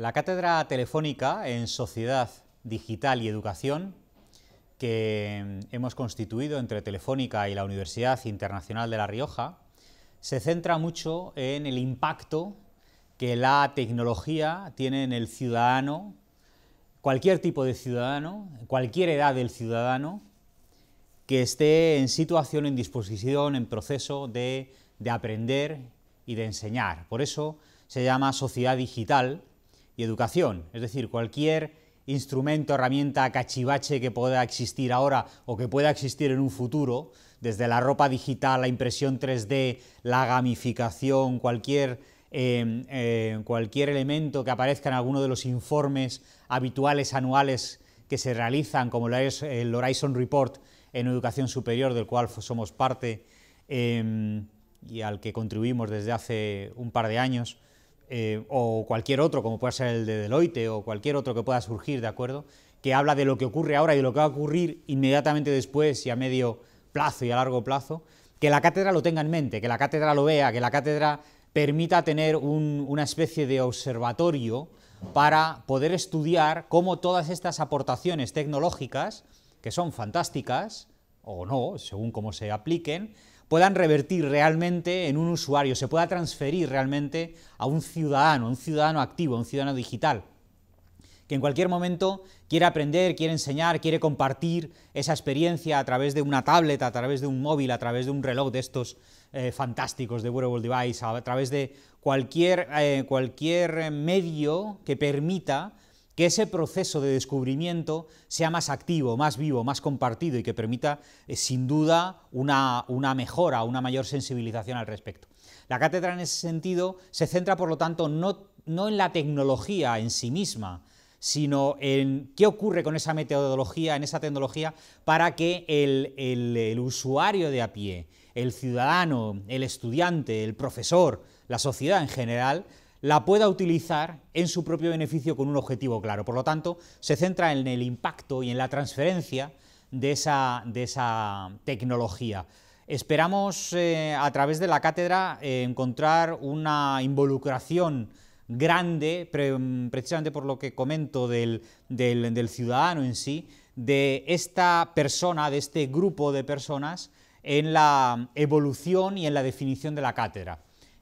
La cátedra telefónica en Sociedad Digital y Educación, que hemos constituido entre Telefónica y la Universidad Internacional de La Rioja, se centra mucho en el impacto que la tecnología tiene en el ciudadano, cualquier tipo de ciudadano, cualquier edad del ciudadano, que esté en situación, en disposición, en proceso de, aprender y de enseñar. Por eso se llama sociedad digital, educación. Es decir, cualquier instrumento, herramienta, cachivache que pueda existir ahora o que pueda existir en un futuro, desde la ropa digital, la impresión 3D, la gamificación, cualquier, em, eh, cualquier elemento que aparezca en alguno de los informes habituales anuales que se realizan, como el Horizon Report en educación superior, del cual somos parte em, y al que contribuimos desde hace un par de años, eh, o cualquier otro, como puede ser el de Deloitte o cualquier otro que pueda surgir, ¿de acuerdo? Que habla de lo que ocurre ahora y de lo que va a ocurrir inmediatamente después y a medio plazo y a largo plazo, que la cátedra lo tenga en mente, que la cátedra lo vea, que la cátedra permita tener una especie de observatorio para poder estudiar cómo todas estas aportaciones tecnológicas, que son fantásticas, o no, según cómo se apliquen, puedan revertir realmente en un usuario, se pueda transferir realmente a un ciudadano, un ciudadano activo, un ciudadano digital, que en cualquier momento quiere aprender, quiere enseñar, quiere compartir esa experiencia a través de una tableta, a través de un móvil, a través de un reloj de estos eh, fantásticos de wearable device, a través de cualquier, eh, cualquier medio que permita que ese proceso de descubrimiento sea más activo, más vivo, más compartido y que permita, eh, sin duda, una, mejora, una mayor sensibilización al respecto. La cátedra en ese sentido se centra, por lo tanto, no, en la tecnología en sí misma, sino en qué ocurre con esa metodología, en esa tecnología, para que el usuario de a pie, el ciudadano, el estudiante, el profesor, la sociedad en general, la pueda utilizar en su propio beneficio con un objetivo claro. Por lo tanto, se centra en el impacto y en la transferencia de esa, de esa tecnología. Esperamos eh, a través de la cátedra eh, encontrar una involucración grande, precisamente por lo que comento del ciudadano en sí, de esta persona, de este grupo de personas, en la evolución y en la definición de la cátedra.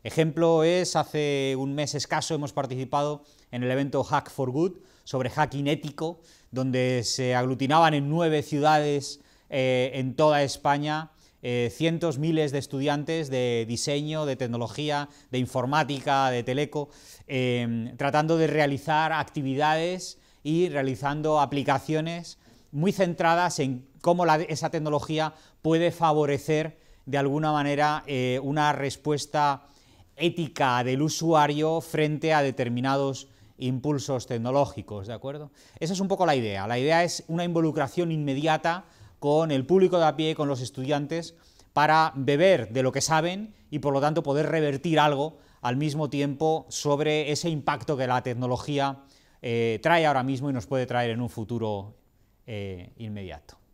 Ejemplo es, hace un mes escaso hemos participado en el evento Hack for Good sobre hacking ético, donde se aglutinaban en nueve ciudades eh, en toda España eh, cientos, miles de estudiantes de diseño, de tecnología, de informática, de teleco, em, tratando de realizar actividades y realizando aplicaciones muy centradas en cómo esa tecnología puede favorecer de alguna manera eh, una respuesta ética del usuario frente a determinados impulsos tecnológicos, ¿de acuerdo? Esa es un poco la idea. La idea es una involucración inmediata con el público de a pie, con los estudiantes, para beber de lo que saben y por lo tanto poder revertir algo al mismo tiempo sobre ese impacto que la tecnología eh, trae ahora mismo y nos puede traer en un futuro eh, inmediato.